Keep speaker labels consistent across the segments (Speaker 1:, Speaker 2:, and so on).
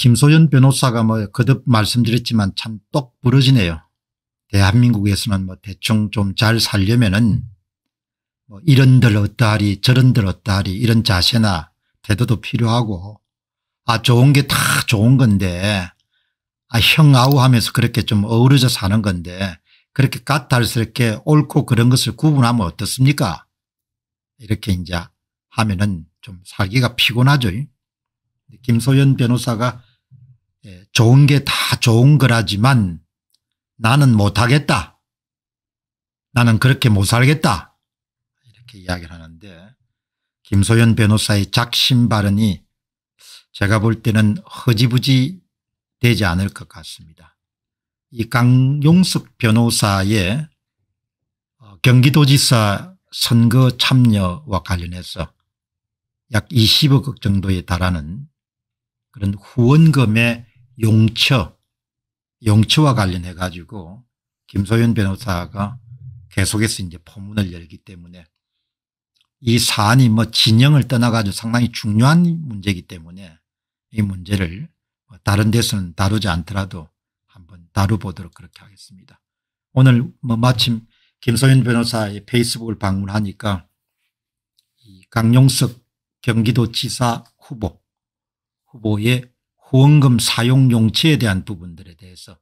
Speaker 1: 김소연 변호사가 뭐 거듭 말씀드렸지만 참 똑 부러지네요. 대한민국에서는 뭐 대충 좀 잘 살려면은 뭐 이런들 어떠하리 저런들 어떠하리 이런 자세나 태도도 필요하고 아 좋은 게 다 좋은 건데 아 형아우 하면서 그렇게 좀 어우러져 사는 건데 그렇게 까탈스럽게 옳고 그런 것을 구분하면 어떻습니까 이렇게 이제 하면은 좀 살기가 피곤하죠. 김소연 변호사가 좋은 게 다 좋은 거라지만 나는 못하겠다. 나는 그렇게 못 살겠다. 이렇게 이야기를 하는데 김소연 변호사의 작심 발언이 제가 볼 때는 허지부지 되지 않을 것 같습니다. 이 강용석 변호사의 어, 경기도지사 선거 참여와 관련해서 약 20억 정도에 달하는 그런 후원금의 용처, 용처와 관련해 가지고 김소연 변호사가 계속해서 이제 포문을 열기 때문에 이 사안이 뭐 진영을 떠나가지고 상당히 중요한 문제이기 때문에 이 문제를 뭐 다른 데서는 다루지 않더라도 한번 다뤄보도록 그렇게 하겠습니다. 오늘 뭐 마침 김소연 변호사의 페이스북을 방문하니까 강용석 경기도지사 후보 후보의 후원금 사용 용체에 대한 부분들에 대해서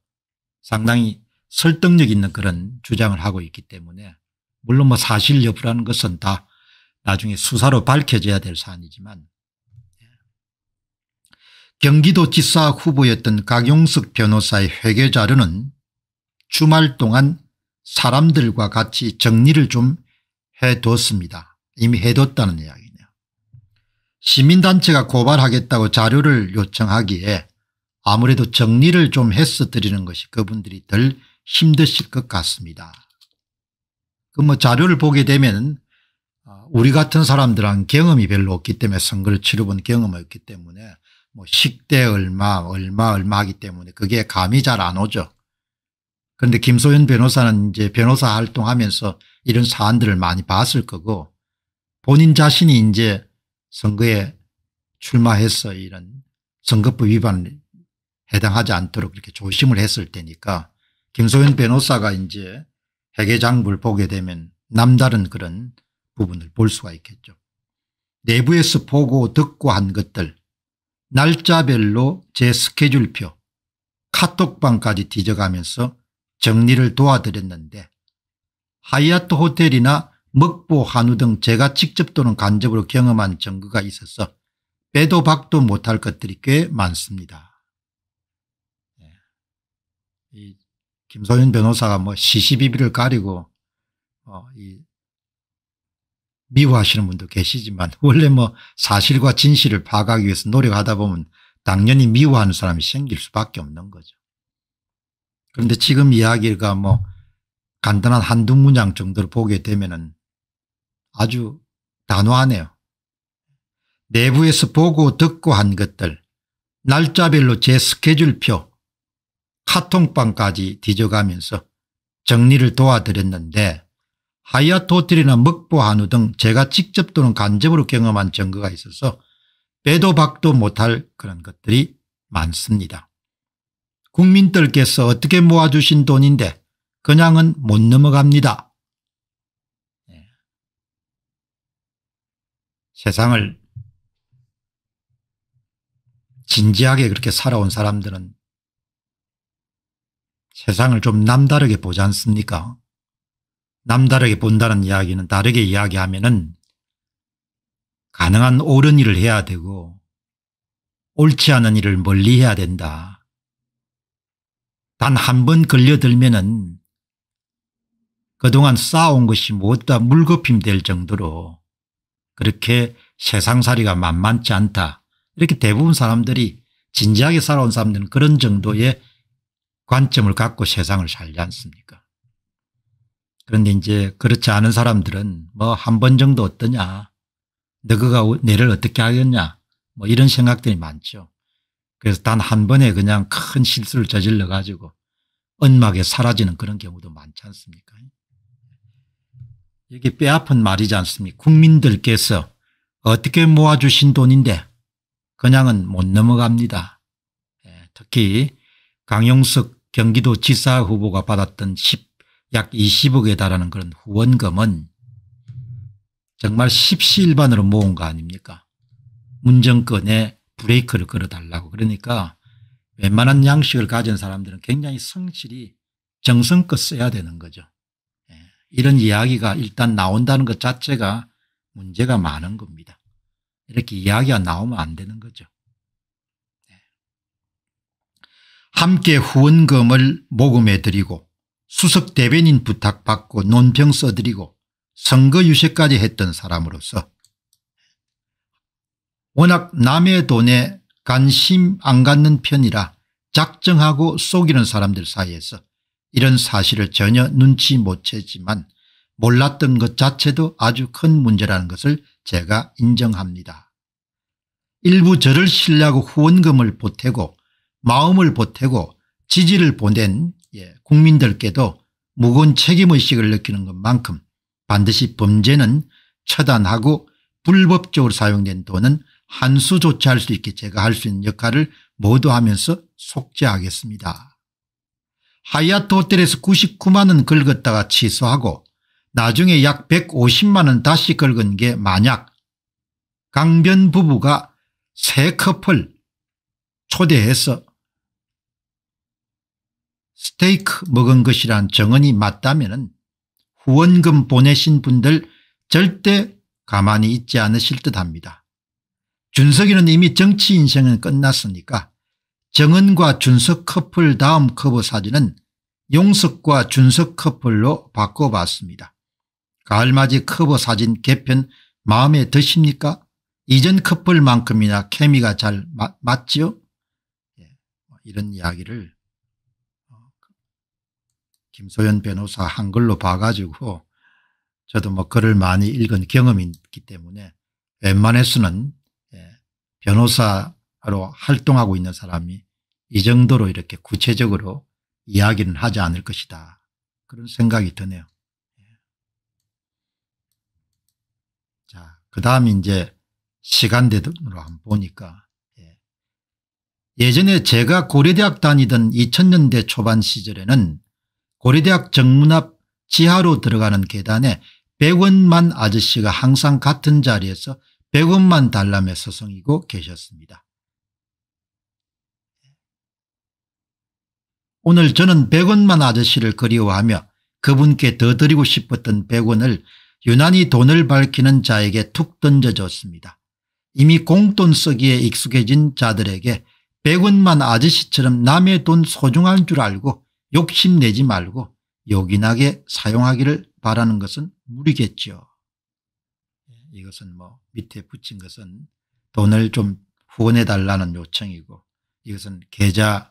Speaker 1: 상당히 설득력 있는 그런 주장을 하고 있기 때문에 물론 뭐 사실 여부라는 것은 다 나중에 수사로 밝혀져야 될 사안이지만 예. 경기도지사 후보였던 강용석 변호사의 회계 자료는 주말 동안 사람들과 같이 정리를 좀 해뒀습니다. 이미 해뒀다는 이야기. 시민단체가 고발하겠다고 자료를 요청하기에 아무래도 정리를 좀 했어 드리는 것이 그분들이 덜 힘드실 것 같습니다. 그뭐 자료를 보게 되면 아, 우리 같은 사람들은 경험이 별로 없기 때문에 선거를 치러본 경험이 없기 때문에 뭐 식대 얼마 얼마 얼마 하기 때문에 그게 감이 잘 안 오죠. 그런데 김소연 변호사는 이제 변호사 활동하면서 이런 사안들을 많이 봤을 거고 본인 자신이 이제 선거에 출마해서 이런 선거법 위반에 해당하지 않도록 이렇게 조심을 했을 때니까 김소연 변호사가 이제 회계장부를 보게 되면 남다른 그런 부분을 볼 수가 있겠죠. 내부에서 보고 듣고 한 것들 날짜별로 제 스케줄표 카톡방까지 뒤져가면서 정리를 도와드렸는데 하얏트 호텔이나 먹보 한우 등 제가 직접 또는 간접으로 경험한 증거가 있어서 빼도 박도 못할 것들이 꽤 많습니다. 예. 이 김소연 변호사가 뭐 시시비비를 가리고 어이 미워하시는 분도 계시지만 원래 뭐 사실과 진실을 파악하기 위해서 노력하다 보면 당연히 미워하는 사람이 생길 수밖에 없는 거죠. 그런데 지금 이야기가 뭐 간단한 한두 문장 정도로 보게 되면은 아주 단호하네요. 내부에서 보고 듣고 한 것들 날짜별로 제 스케줄표 카톡방까지 뒤져가면서 정리를 도와드렸는데 하얏트 호텔이나 먹보한우 등 제가 직접 또는 간접으로 경험한 증거가 있어서 빼도 박도 못할 그런 것들이 많습니다. 국민들께서 어떻게 모아주신 돈인데 그냥은 못 넘어갑니다. 세상을 진지하게 그렇게 살아온 사람들은 세상을 좀 남다르게 보지 않습니까? 남다르게 본다는 이야기는 다르게 이야기하면은 가능한 옳은 일을 해야 되고 옳지 않은 일을 멀리 해야 된다. 단 한 번 걸려들면은 그동안 쌓아온 것이 무엇다 물거품 될 정도로 그렇게 세상살이가 만만치 않다. 이렇게 대부분 사람들이 진지하게 살아온 사람들은 그런 정도의 관점을 갖고 세상을 살지 않습니까 그런데 이제 그렇지 않은 사람들은 뭐 한 번 정도 어떠냐 너가 내를 어떻게 하겠냐 뭐 이런 생각들이 많죠. 그래서 단 한 번에 그냥 큰 실수를 저질러 가지고 언막에 사라지는 그런 경우도 많지 않습니까 여기 뼈아픈 말이지 않습니까 국민들께서 어떻게 모아주신 돈인데 그냥은 못 넘어갑니다. 예, 특히 강용석 경기도 지사 후보가 받았던 10, 약 20억에 달하는 그런 후원금은 정말 십시일반으로 모은 거 아닙니까 문정권에 브레이크를 걸어달라고 그러니까 웬만한 양식을 가진 사람들은 굉장히 성실히 정성껏 써야 되는 거죠. 이런 이야기가 일단 나온다는 것 자체가 문제가 많은 겁니다. 이렇게 이야기가 나오면 안 되는 거죠. 네. 함께 후원금을 모금해 드리고 수석 대변인 부탁받고 논평 써드리고 선거 유세까지 했던 사람으로서 워낙 남의 돈에 관심 안 갖는 편이라 작정하고 속이는 사람들 사이에서 이런 사실을 전혀 눈치 못 채지만 몰랐던 것 자체도 아주 큰 문제라는 것을 제가 인정합니다. 일부 저를 신뢰하고 후원금을 보태고 마음을 보태고 지지를 보낸 예, 국민들께도 무거운 책임의식을 느끼는 것만큼 반드시 범죄는 처단하고 불법적으로 사용된 돈은 한 수 조치할 수 있게 제가 할 수 있는 역할을 모두 하면서 속죄하겠습니다. 하얏트 호텔에서 99만원 긁었다가 취소하고 나중에 약 150만원 다시 긁은 게 만약 강변 부부가 세 커플 초대해서 스테이크 먹은 것이란 정언이 맞다면 후원금 보내신 분들 절대 가만히 있지 않으실 듯합니다. 준석이는 이미 정치 인생은 끝났으니까 정은과 준석 커플 다음 커버 사진은 용석과 준석 커플로 바꿔봤습니다. 가을맞이 커버 사진 개편 마음에 드십니까? 이전 커플만큼이나 케미가 잘 마, 맞지요? 예, 뭐 이런 이야기를 어, 김소연 변호사 한글로 봐가지고 저도 뭐 글을 많이 읽은 경험이 있기 때문에 웬만해서는 예, 변호사 바로 활동하고 있는 사람이 이 정도로 이렇게 구체적으로 이야기는 하지 않을 것이다. 그런 생각이 드네요. 예. 자, 그 다음 이제 시간대로 한번 보니까 예. 예전에 제가 고려대학 다니던 2000년대 초반 시절에는 고려대학 정문 앞 지하로 들어가는 계단에 1원만 아저씨가 항상 같은 자리에서 1원만 달라며 서성이고 계셨습니다. 오늘 저는 100원만 아저씨를 그리워하며 그분께 더 드리고 싶었던 100원을 유난히 돈을 밝히는 자에게 툭 던져줬습니다. 이미 공돈 쓰기에 익숙해진 자들에게 1원만 아저씨처럼 남의 돈 소중한 줄 알고 욕심내지 말고 요긴하게 사용하기를 바라는 것은 무리겠지 이것은 뭐 밑에 붙인 것은 돈을 좀 후원해 달라는 요청이고 이것은 계좌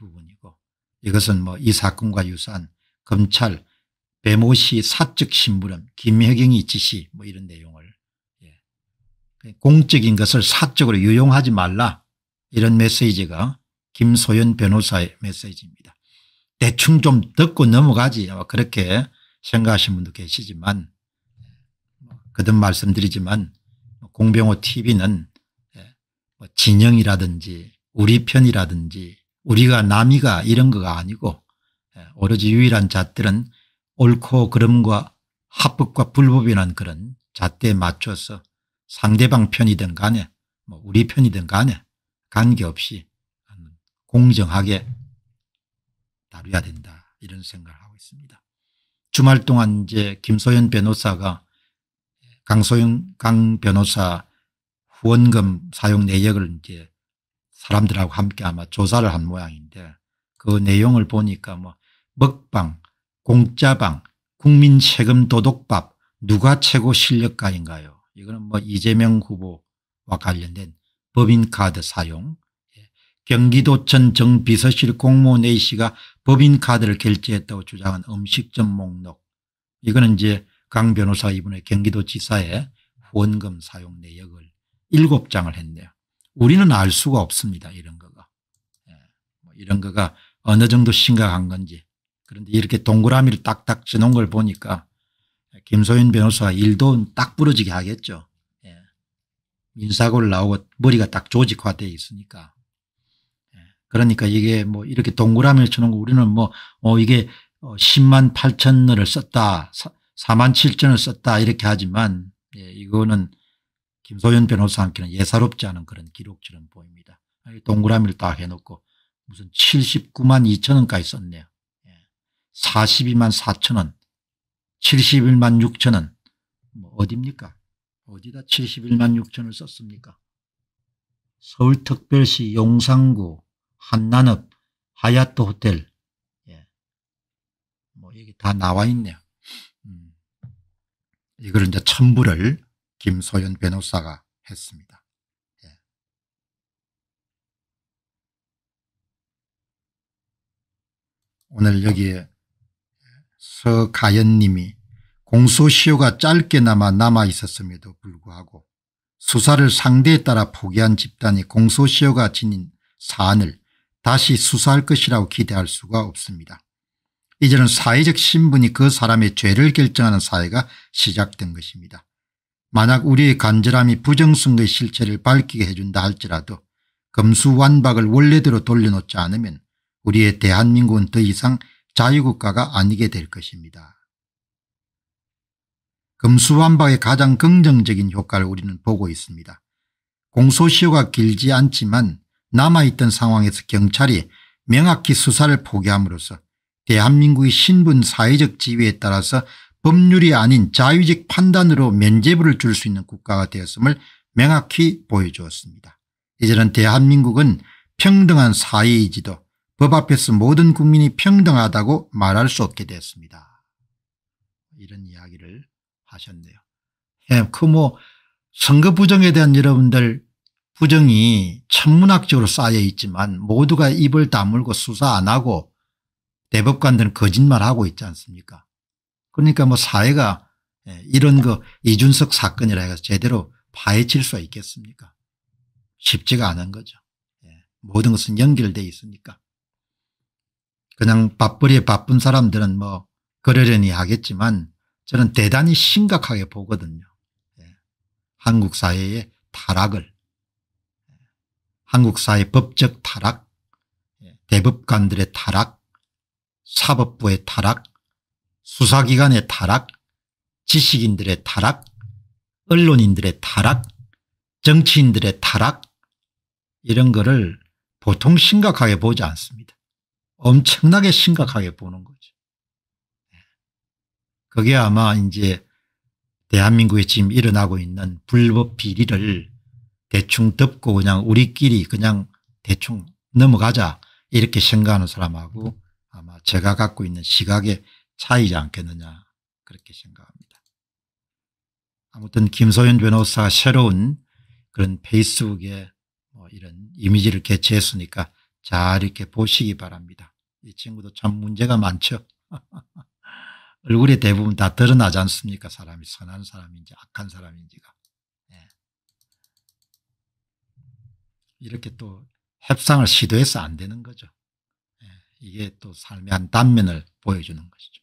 Speaker 1: 부분이고 이것은 뭐 이 사건과 유사한 검찰 배모 씨 사적 신부름 김혜경이 지시 뭐 이런 내용을 예. 공적인 것을 사적으로 유용하지 말라 이런 메시지가 김소연 변호사의 메시지입니다. 대충 좀 듣고 넘어가지 그렇게 생각하시는 분도 계시지만 뭐 그든 말씀드리지만 뭐 공병호 tv는 예, 뭐 진영이라든지 우리 편이라든지 우리가 남이가 이런 거가 아니고 예, 오로지 유일한 잣들은 옳고 그름과 합법과 불법이라는 그런 잣대에 맞춰서 상대방 편이든 간에 뭐 우리 편이든 간에 관계없이 음, 공정하게 다뤄야 된다 이런 생각을 하고 있습니다. 주말 동안 이제 김소연 변호사가 강소영 강 변호사 후원금 사용 내역을 이제 사람들하고 함께 아마 조사를 한 모양인데 그 내용을 보니까 뭐 먹방, 공짜방, 국민 세금 도둑밥 누가 최고 실력가인가요? 이거는 뭐 이재명 후보와 관련된 법인카드 사용 예, 경기도청 정비서실 공무원 A씨가 법인카드를 결제했다고 주장한 음식점 목록 이거는 이제 강 변호사 이분의 경기도지사의 후원금 사용 내역을 7장을 했네요. 우리는 알 수가 없습니다. 이런 거가. 예, 뭐 이런 거가 어느 정도 심각한 건지. 그런데 이렇게 동그라미를 딱딱 쳐놓은 걸 보니까 김소연 변호사 일도 딱 부러지게 하겠죠. 예. 민사고를 나오고 머리가 딱 조직화되어 있으니까. 예. 그러니까 이게 뭐 이렇게 동그라미를 쳐놓은 거 우리는 뭐, 어, 이게 10만 어, 8천을 썼다, 4만 7천을 썼다 이렇게 하지만 예, 이거는 김소연 변호사한테는 예사롭지 않은 그런 기록처럼 보입니다. 동그라미를 다 해놓고 무슨 79만 2천 원까지 썼네요. 42만 예. 4천 원, 71만 6천 원, 뭐 어딥니까? 어디다 71만 6천을 썼습니까? 서울특별시 용산구 한난읍 하얏트 호텔 예. 뭐 여기 다 나와 있네요. 음. 이걸 이제 첨부를 김소연 변호사가 했습니다. 예. 오늘 여기에 서가연님이 공소시효가 짧게나마 남아 있었음에도 불구하고 수사를 상대에 따라 포기한 집단이 공소시효가 지닌 사안을 다시 수사할 것이라고 기대할 수가 없습니다. 이제는 사회적 신분이 그 사람의 죄를 결정하는 사회가 시작된 것입니다. 만약 우리의 간절함이 부정성의 실체를 밝히게 해준다 할지라도 금수완박을 원래대로 돌려놓지 않으면 우리의 대한민국은 더 이상 자유국가가 아니게 될 것입니다. 금수완박의 가장 긍정적인 효과를 우리는 보고 있습니다. 공소시효가 길지 않지만 남아있던 상황에서 경찰이 명확히 수사를 포기함으로써 대한민국의 신분 사회적 지위에 따라서 법률이 아닌 자의직 판단으로 면죄부를 줄 수 있는 국가가 되었음을 명확히 보여주었습니다. 이제는 대한민국은 평등한 사회이지도 법 앞에서 모든 국민이 평등하다고 말할 수 없게 되었습니다. 이런 이야기를 하셨네요. 예, 그뭐 선거 부정에 대한 여러분들 부정이 천문학적으로 쌓여 있지만 모두가 입을 다물고 수사 안 하고 대법관들은 거짓말하고 있지 않습니까 그러니까 뭐 사회가 예, 이런 거 이준석 사건이라 해서 제대로 파헤칠 수가 있겠습니까? 쉽지가 않은 거죠. 예, 모든 것은 연결되어 있으니까. 그냥 밥벌이에 바쁜 사람들은 뭐 그러려니 하겠지만 저는 대단히 심각하게 보거든요. 예, 한국 사회의 타락을 한국 사회 법적 타락 대법관들의 타락 사법부의 타락 수사기관의 타락, 지식인들의 타락, 언론인들의 타락, 정치인들의 타락 이런 거를 보통 심각하게 보지 않습니다. 엄청나게 심각하게 보는 거죠. 네. 그게 아마 이제 대한민국에 지금 일어나고 있는 불법 비리를 대충 덮고 그냥 우리끼리 그냥 대충 넘어가자 이렇게 생각하는 사람하고 아마 제가 갖고 있는 시각의 차이지 않겠느냐 그렇게 생각합니다. 아무튼 김소연 변호사 새로운 그런 페이스북에 뭐 이런 이미지를 개최했으니까 잘 이렇게 보시기 바랍니다. 이 친구도 참 문제가 많죠. 얼굴이 대부분 다 드러나지 않습니까? 사람이 선한 사람인지 악한 사람인지가. 네. 이렇게 또 협상을 시도해서 안 되는 거죠. 네. 이게 또 삶의 한 단면을 보여주는 것이죠.